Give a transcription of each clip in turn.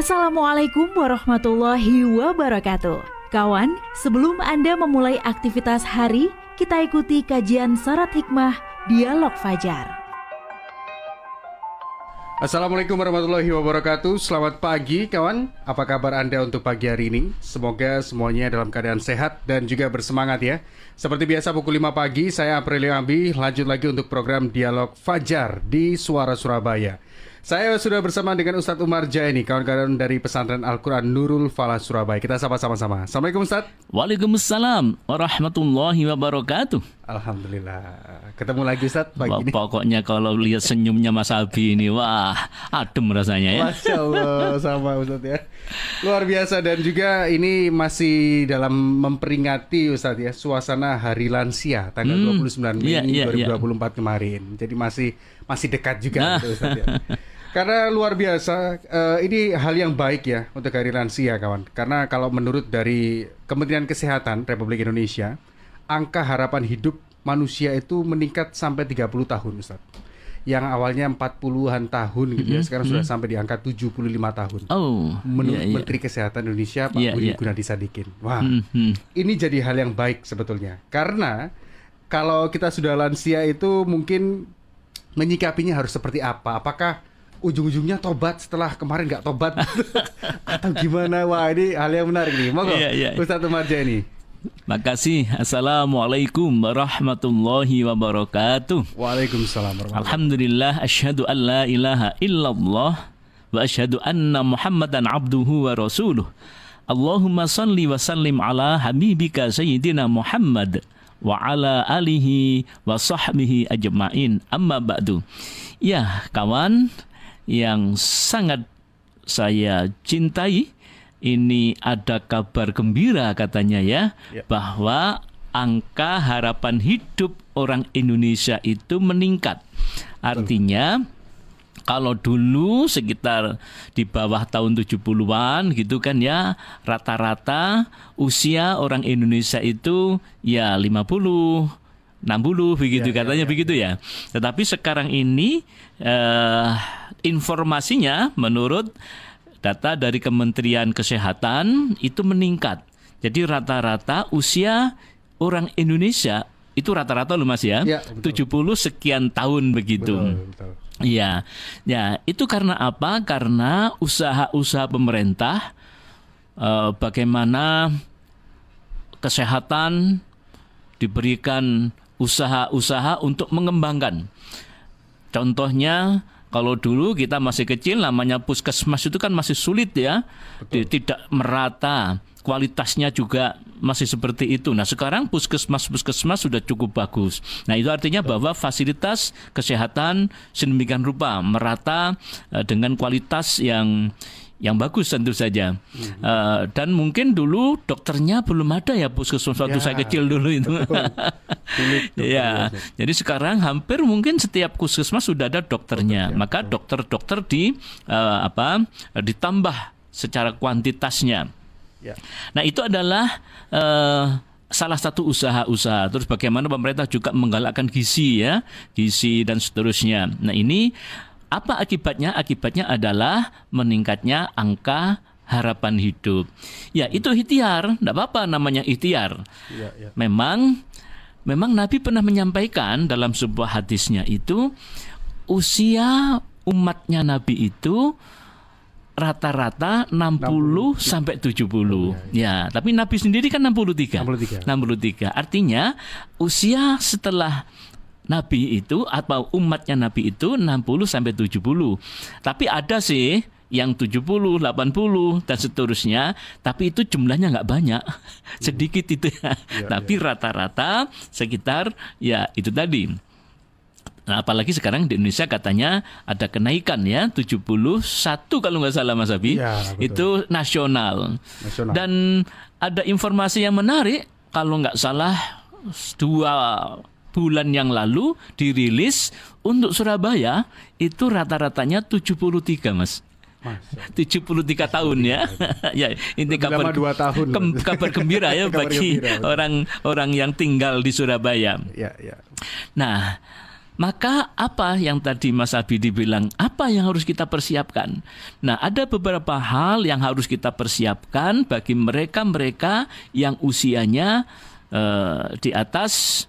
Assalamualaikum warahmatullahi wabarakatuh. Kawan, sebelum Anda memulai aktivitas hari, kita ikuti kajian syarat hikmah Dialog Fajar. Assalamualaikum warahmatullahi wabarakatuh. Selamat pagi kawan. Apa kabar Anda untuk pagi hari ini? Semoga semuanya dalam keadaan sehat dan juga bersemangat ya. Seperti biasa pukul 5 pagi saya Aprilio Ambi lanjut lagi untuk program Dialog Fajar di Suara Surabaya. Saya sudah bersama dengan Ustadz Umar Jaini, kawan-kawan dari pesantren Al-Quran Nurul Falah Surabaya. Kita sapa sama-sama. Assalamualaikum Ustadz. Waalaikumsalam warahmatullahi wabarakatuh. Alhamdulillah. Ketemu lagi Ustadz pagi ini. Pokoknya kalau lihat senyumnya Mas Abi ini, wah adem rasanya ya. Masya Allah, sama Ustadz ya. Luar biasa dan juga ini masih dalam memperingati Ustadz ya, suasana Hari Lansia tanggal hmm, 29 Mei yeah, 2024 yeah. kemarin. Jadi masih masih dekat juga nah. Gitu, Ustadz ya. Karena luar biasa, uh, ini hal yang baik ya untuk hari lansia ya, kawan. Karena kalau menurut dari Kementerian Kesehatan Republik Indonesia, angka harapan hidup manusia itu meningkat sampai 30 tahun Ustaz. Yang awalnya 40-an tahun gitu mm -hmm. ya, mm-hmm. sekarang mm -hmm. sudah mm-hmm. sampai di angka 75 tahun. Oh. Iya, menurut yeah, yeah. Menteri Kesehatan Indonesia Pak yeah, Budi yeah. Gunadi Sadikin. Wah. Mm -hmm. Ini jadi hal yang baik sebetulnya. Karena kalau kita sudah lansia itu mungkin menyikapinya harus seperti apa? Apakah ujung-ujungnya tobat setelah kemarin nggak tobat atau gimana wah ini hal yang menarik nih mau yeah, yeah. Umar Marjani Makasih. Assalamualaikum warahmatullahi wabarakatuh. Waalaikumsalam warahmatullahi Alhamdulillah asyhadu an la ilaha illallah wa asyhadu anna Muhammadan abduhu wa rasuluh. Allahumma salli wa sallim ala habibika sayyidina Muhammad wa ala alihi wa sahbihi ajma'in. Amma ba'du. Ya, kawan, yang sangat saya cintai. Ini ada kabar gembira katanya ya, ya. bahwa angka harapan hidup orang Indonesia itu meningkat. Artinya kalau dulu sekitar di bawah tahun 70-an gitu kan ya rata-rata usia orang Indonesia itu ya 50 60 begitu ya, ya, katanya ya, ya. begitu ya. Tetapi sekarang ini eh informasinya menurut data dari Kementerian Kesehatan itu meningkat. Jadi rata-rata usia orang Indonesia itu rata-rata loh Mas ya, ya puluh 70 sekian tahun begitu. Iya. Ya, itu karena apa? Karena usaha-usaha pemerintah eh, bagaimana kesehatan diberikan usaha-usaha untuk mengembangkan. Contohnya kalau dulu kita masih kecil namanya puskesmas itu kan masih sulit ya. Betul. Tidak merata. Kualitasnya juga masih seperti itu. Nah, sekarang puskesmas-puskesmas sudah cukup bagus. Nah, itu artinya Betul. bahwa fasilitas kesehatan sedemikian rupa merata eh, dengan kualitas yang yang bagus tentu saja. hmm Uh, dan mungkin dulu dokternya belum ada ya puskesmas waktu ya, saya kecil dulu itu. ya, jadi sekarang hampir mungkin setiap puskesmas sudah ada dokternya. Dokter, ya. Maka dokter-dokter di uh, apa ditambah secara kuantitasnya. Ya. Nah itu adalah uh, salah satu usaha-usaha. Terus bagaimana pemerintah juga menggalakkan gizi ya, gizi dan seterusnya. Nah ini apa akibatnya? Akibatnya adalah meningkatnya angka harapan hidup. Ya, itu ikhtiar, tidak apa-apa namanya ikhtiar. Ya, ya. Memang memang Nabi pernah menyampaikan dalam sebuah hadisnya itu usia umatnya Nabi itu rata-rata 60, 60 sampai 70. Oh, ya, ya. ya, tapi Nabi sendiri kan 63. 63. 63. Artinya usia setelah Nabi itu atau umatnya Nabi itu 60 sampai 70. Tapi ada sih yang 70, 80 dan seterusnya, tapi itu jumlahnya nggak banyak, sedikit itu. Ya, iya, tapi iya. rata-rata sekitar ya itu tadi. Nah, apalagi sekarang di Indonesia katanya ada kenaikan ya 71 kalau nggak salah Mas Abi ya, itu nasional. nasional dan ada informasi yang menarik kalau nggak salah dua bulan yang lalu dirilis untuk Surabaya itu rata-ratanya 73 mas. Mas. 73 tahun ya. ya, ini kabar dua tahun. Ke, kabar gembira ya kabar bagi orang orang yang tinggal di Surabaya. Ya, ya. Nah, maka apa yang tadi Mas Abidi bilang, apa yang harus kita persiapkan? Nah, ada beberapa hal yang harus kita persiapkan bagi mereka-mereka yang usianya uh, di atas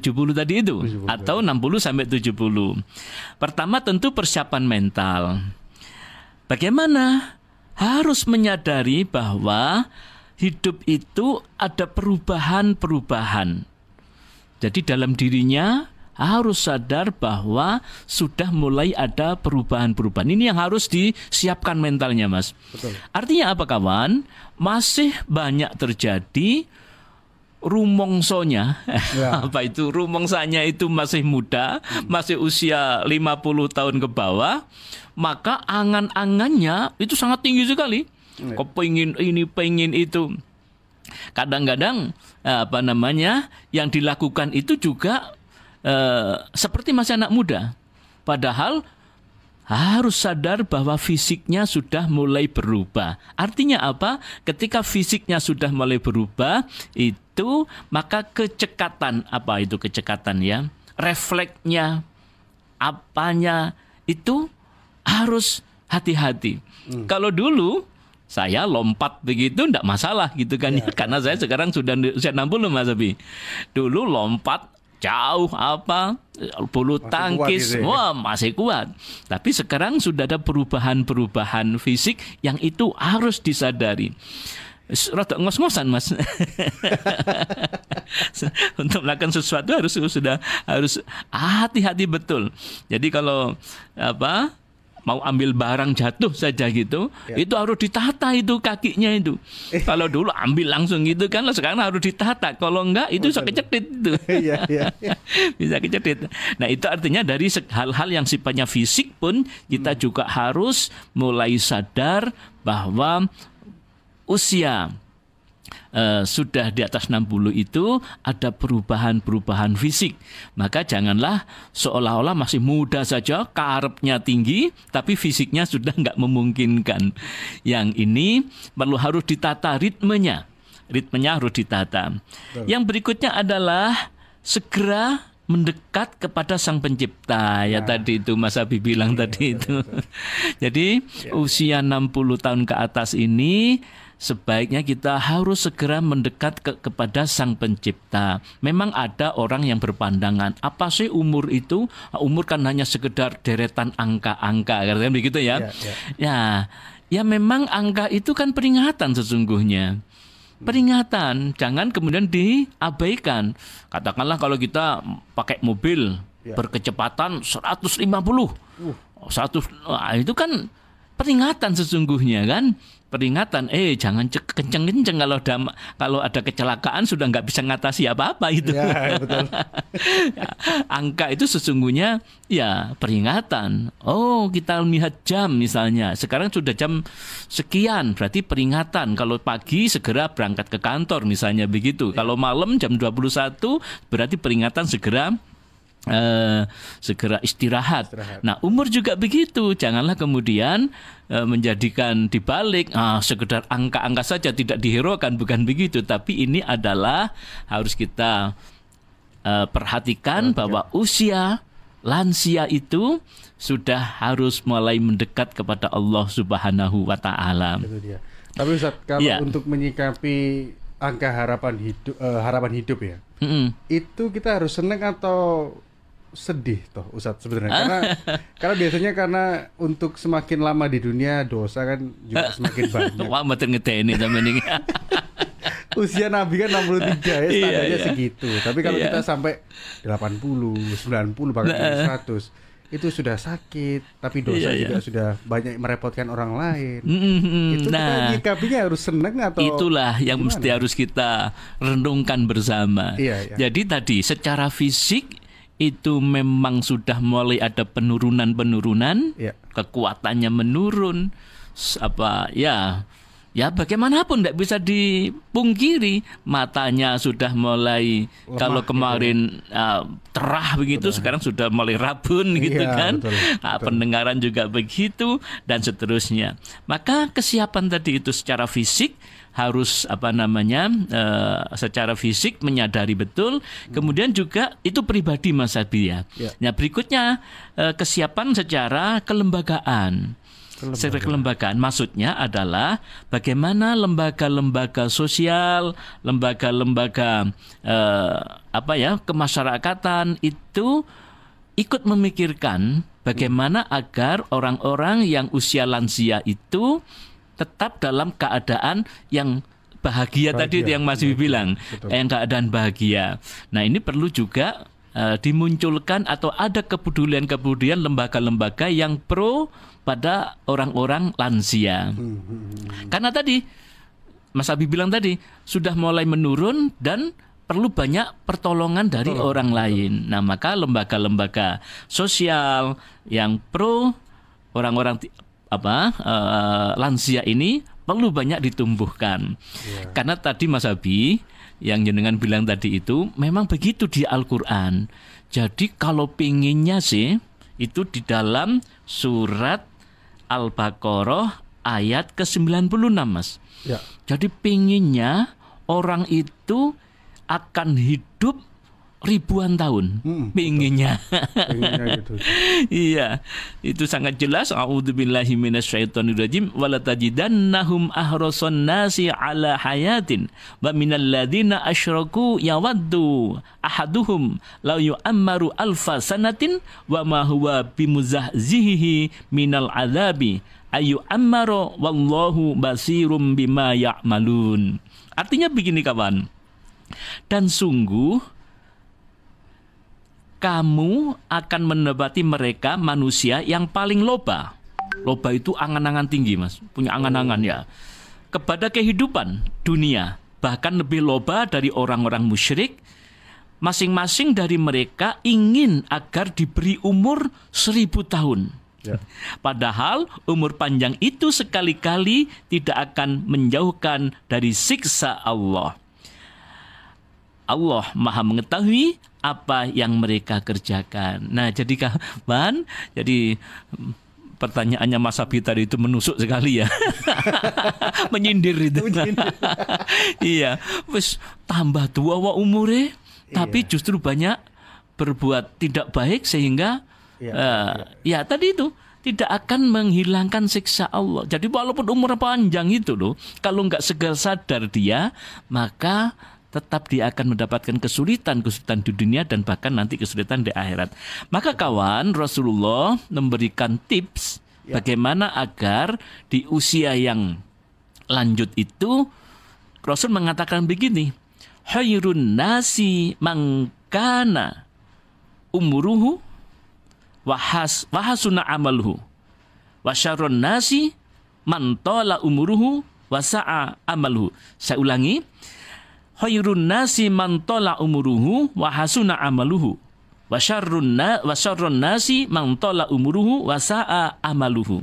70 tadi itu 70, atau 60 ya. sampai 70. Pertama tentu persiapan mental. Bagaimana? Harus menyadari bahwa hidup itu ada perubahan-perubahan. Jadi dalam dirinya harus sadar bahwa sudah mulai ada perubahan-perubahan. Ini yang harus disiapkan mentalnya, Mas. Betul. Artinya apa, kawan? Masih banyak terjadi rumongsonya ya. apa itu rumongsanya itu masih muda hmm. masih usia 50 tahun ke bawah maka angan-angannya itu sangat tinggi sekali ya. pengin ini pengin itu kadang-kadang eh, apa namanya yang dilakukan itu juga eh, seperti masih anak muda padahal harus sadar bahwa fisiknya sudah mulai berubah. Artinya apa? Ketika fisiknya sudah mulai berubah, itu maka kecekatan apa itu kecekatan ya? Refleksnya apanya itu harus hati-hati. Hmm. Kalau dulu saya lompat begitu enggak masalah gitu kan ya. Iya. karena saya sekarang sudah usia 60 Mas Abi. Dulu lompat jauh apa bulu masih tangkis kuat gitu ya. wah masih kuat tapi sekarang sudah ada perubahan-perubahan fisik yang itu harus disadari rada ngos-ngosan mas untuk melakukan sesuatu harus sudah harus hati-hati betul jadi kalau apa mau ambil barang jatuh saja gitu, ya. itu harus ditata itu kakinya itu. Eh. Kalau dulu ambil langsung gitu kan, sekarang harus ditata. Kalau enggak itu bisa kecetit itu. ya, ya, bisa kecetit. Nah itu artinya dari hal-hal yang sifatnya fisik pun kita hmm. juga harus mulai sadar bahwa usia Uh, sudah di atas 60 itu ada perubahan-perubahan fisik. Maka janganlah seolah-olah masih muda saja, karepnya tinggi, tapi fisiknya sudah nggak memungkinkan. Yang ini perlu harus ditata ritmenya. Ritmenya harus ditata. Yang berikutnya adalah segera mendekat kepada sang pencipta ya, ya tadi itu Mas Abi bilang ya, tadi iya, itu. Iya. Jadi ya. usia 60 tahun ke atas ini sebaiknya kita harus segera mendekat ke, kepada sang pencipta. Memang ada orang yang berpandangan, apa sih umur itu? Umur kan hanya sekedar deretan angka-angka, katanya begitu ya. Ya, ya. ya, ya memang angka itu kan peringatan sesungguhnya peringatan jangan kemudian diabaikan katakanlah kalau kita pakai mobil ya. berkecepatan 150 uh. 100 nah, itu kan peringatan sesungguhnya kan peringatan eh jangan kenceng-kenceng kalau ada kalau ada kecelakaan sudah nggak bisa ngatasi apa-apa itu ya, ya betul. angka itu sesungguhnya ya peringatan oh kita lihat jam misalnya sekarang sudah jam sekian berarti peringatan kalau pagi segera berangkat ke kantor misalnya begitu ya. kalau malam jam 21 berarti peringatan segera Eh, segera istirahat. istirahat. Nah, umur juga begitu. Janganlah kemudian uh, menjadikan dibalik ah, sekedar angka-angka saja tidak dihiraukan, bukan begitu. Tapi ini adalah harus kita uh, perhatikan, bahwa usia lansia itu sudah harus mulai mendekat kepada Allah Subhanahu wa taala. Tapi Ustaz, kalau ya. untuk menyikapi angka harapan hidup uh, harapan hidup ya. Mm -hmm. Itu kita harus senang atau sedih toh Ustadz sebenarnya ah. karena karena biasanya karena untuk semakin lama di dunia dosa kan juga ah. semakin banyak. Wah meten ngeteni ini. Usia Nabi kan 63 ya iya, standarnya iya, iya. segitu. Tapi kalau iya. kita sampai 80, 90 bahkan nah, 100 itu sudah sakit tapi dosa iya, iya, juga sudah banyak merepotkan orang lain mm, mm, mm. itu nah, kita harus seneng atau itulah yang gimana? mesti harus kita renungkan bersama iya, iya. jadi tadi secara fisik itu memang sudah mulai ada penurunan-penurunan, ya. kekuatannya menurun, apa ya, ya bagaimanapun tidak bisa dipungkiri matanya sudah mulai Lemah, kalau gitu ya. kemarin gitu. uh, terah begitu, betul. sekarang sudah mulai rabun iya, gitu kan, betul, ah, betul. pendengaran juga begitu dan seterusnya. Maka kesiapan tadi itu secara fisik harus apa namanya e, secara fisik menyadari betul hmm. kemudian juga itu pribadi Mas Abi ya. ya. Nah berikutnya e, kesiapan secara kelembagaan. Kelembagaan. Secara kelembagaan maksudnya adalah bagaimana lembaga-lembaga sosial, lembaga-lembaga e, apa ya kemasyarakatan itu ikut memikirkan bagaimana ya. agar orang-orang yang usia lansia itu tetap dalam keadaan yang bahagia, bahagia. tadi yang Mas Bibi iya, iya. bilang, Betul. yang keadaan bahagia. Nah, ini perlu juga uh, dimunculkan atau ada kepedulian-kepedulian lembaga-lembaga yang pro pada orang-orang lansia. hmm. Karena tadi Mas Abi bilang tadi sudah mulai menurun dan perlu banyak pertolongan dari Tolong. orang lain. Nah, maka lembaga-lembaga sosial yang pro orang-orang apa uh, lansia ini perlu banyak ditumbuhkan. ya. Karena tadi Mas Abi yang jenengan bilang tadi itu memang begitu di Al-Qur'an. Jadi kalau pinginnya sih itu di dalam surat Al-Baqarah ayat ke-96 Mas. Ya. Jadi pinginnya orang itu akan hidup ribuan tahun hmm, pinginnya. Gitu, gitu. iya, itu sangat jelas. A'udzubillahi minasyaitonirrajim walatajidannahum ahrasan nasi ala hayatin wa minal ladzina asyraku yawaddu ahaduhum law yu'ammaru alfa sanatin wa ma huwa bimuzahzihi minal azabi ayu ammaro wallahu basirum bima ya'malun. Artinya begini kawan. Dan sungguh kamu akan menebati mereka manusia yang paling loba. Loba itu angan-angan tinggi, Mas. Punya angan-angan ya. Kepada kehidupan dunia, bahkan lebih loba dari orang-orang musyrik. Masing-masing dari mereka ingin agar diberi umur seribu tahun. Ya. Padahal umur panjang itu sekali-kali tidak akan menjauhkan dari siksa Allah. Allah Maha Mengetahui apa yang mereka kerjakan. Nah, jadi kapan? Mm, jadi pertanyaannya Mas Abi tadi itu menusuk sekali ya. Menyindir itu. iya, wis tambah tua wa umure, iya. tapi justru banyak berbuat tidak baik sehingga iya, uh, iya. ya tadi itu tidak akan menghilangkan siksa Allah. Jadi walaupun umur panjang itu loh, kalau nggak segera sadar dia, maka tetap dia akan mendapatkan kesulitan-kesulitan di dunia dan bahkan nanti kesulitan di akhirat. Maka kawan, Rasulullah memberikan tips ya. bagaimana agar di usia yang lanjut itu Rasul mengatakan begini, "Hayrun nasi mangkana umuruhu wahas wahasuna amaluhu." Wasyarun nasi mantola umuruhu wasa'a amalhu. Saya ulangi, khairun nasi man tola umuruhu wa hasuna amaluhu wa syarrun, na, wa syarrun nasi man tola umuruhu wa sa'a amaluhu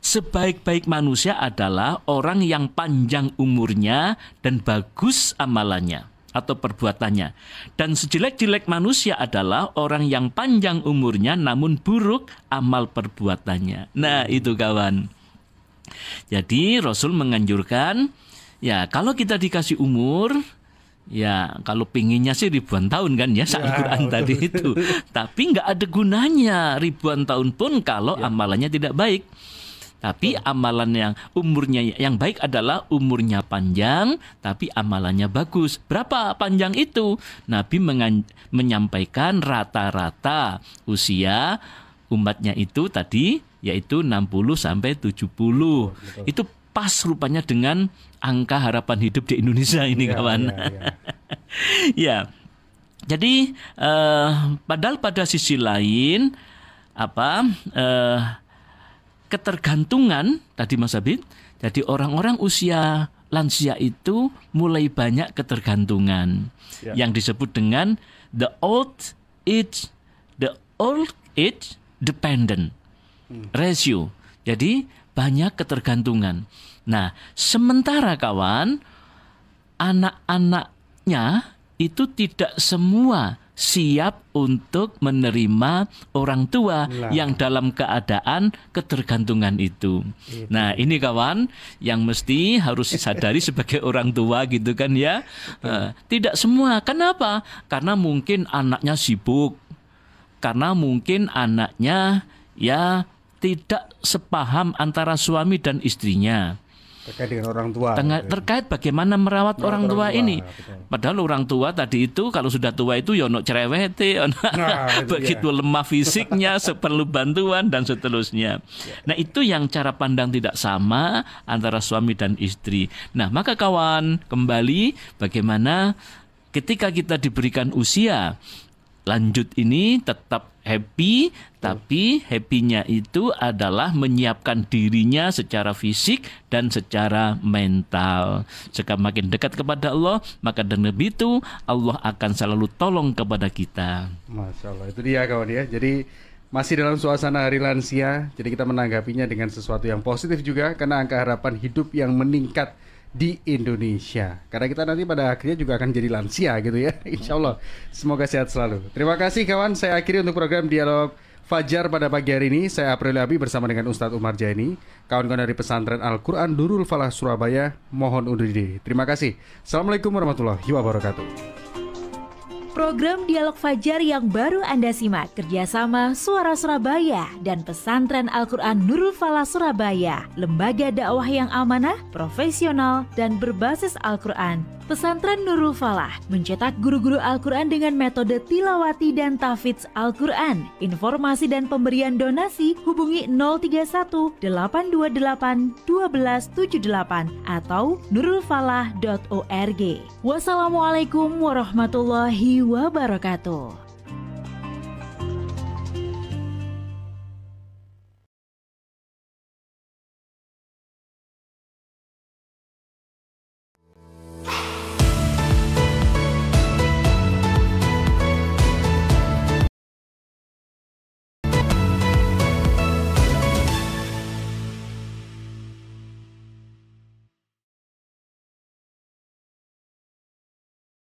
sebaik-baik manusia adalah orang yang panjang umurnya dan bagus amalannya atau perbuatannya. Dan sejelek-jelek manusia adalah orang yang panjang umurnya namun buruk amal perbuatannya. Nah, itu kawan. Jadi Rasul menganjurkan Ya, kalau kita dikasih umur, ya kalau pinginnya sih ribuan tahun kan ya saat ya, Quran tadi itu. Tapi nggak ada gunanya ribuan tahun pun kalau ya. amalannya tidak baik. Tapi amalan yang umurnya yang baik adalah umurnya panjang, tapi amalannya bagus. Berapa panjang itu? Nabi menyampaikan rata-rata usia umatnya itu tadi yaitu 60 sampai 70. Betul. Itu pas rupanya dengan angka harapan hidup di Indonesia ini yeah, kawan. Iya, iya. Ya. Yeah, yeah. yeah. Jadi eh, padahal pada sisi lain apa eh, ketergantungan tadi Mas Abid Jadi orang-orang usia lansia itu mulai banyak ketergantungan yeah. yang disebut dengan the old age the old age dependent hmm. ratio. Jadi banyak ketergantungan. Nah, sementara kawan, anak-anaknya itu tidak semua siap untuk menerima orang tua nah. yang dalam keadaan ketergantungan itu. itu. Nah, ini kawan yang mesti harus disadari sebagai orang tua gitu kan ya. Uh, tidak semua. Kenapa? Karena mungkin anaknya sibuk. Karena mungkin anaknya ya tidak sepaham antara suami dan istrinya terkait dengan orang tua. Tengah, ya. Terkait bagaimana merawat, merawat orang, orang tua, ini. Betul. Padahal orang tua tadi itu kalau sudah tua itu yono ya cerewete, yono nah, begitu ya. lemah fisiknya, perlu bantuan dan seterusnya. Ya. Nah itu yang cara pandang tidak sama antara suami dan istri. Nah maka kawan kembali bagaimana ketika kita diberikan usia lanjut ini tetap happy tapi happy-nya itu adalah menyiapkan dirinya secara fisik dan secara mental. Jika makin dekat kepada Allah, maka dengan itu Allah akan selalu tolong kepada kita. Masya Allah, itu dia kawan ya. Jadi masih dalam suasana hari lansia, jadi kita menanggapinya dengan sesuatu yang positif juga karena angka harapan hidup yang meningkat di Indonesia. Karena kita nanti pada akhirnya juga akan jadi lansia gitu ya. Insya Allah. Semoga sehat selalu. Terima kasih kawan. Saya akhiri untuk program Dialog Fajar pada pagi hari ini. Saya April Abi bersama dengan Ustadz Umar Jaini. Kawan-kawan dari pesantren Al-Quran Durul Falah Surabaya. Mohon undur diri. Terima kasih. Assalamualaikum warahmatullahi wabarakatuh. Program Dialog Fajar yang baru Anda simak kerjasama Suara Surabaya dan Pesantren Al-Quran Nurul Fala Surabaya, lembaga dakwah yang amanah, profesional, dan berbasis Al-Quran Pesantren Nurul Falah mencetak guru-guru Al-Quran dengan metode tilawati dan Tafidz Al-Quran. Informasi dan pemberian donasi hubungi 031 828 1278 atau nurulfalah.org. Wassalamualaikum warahmatullahi wabarakatuh.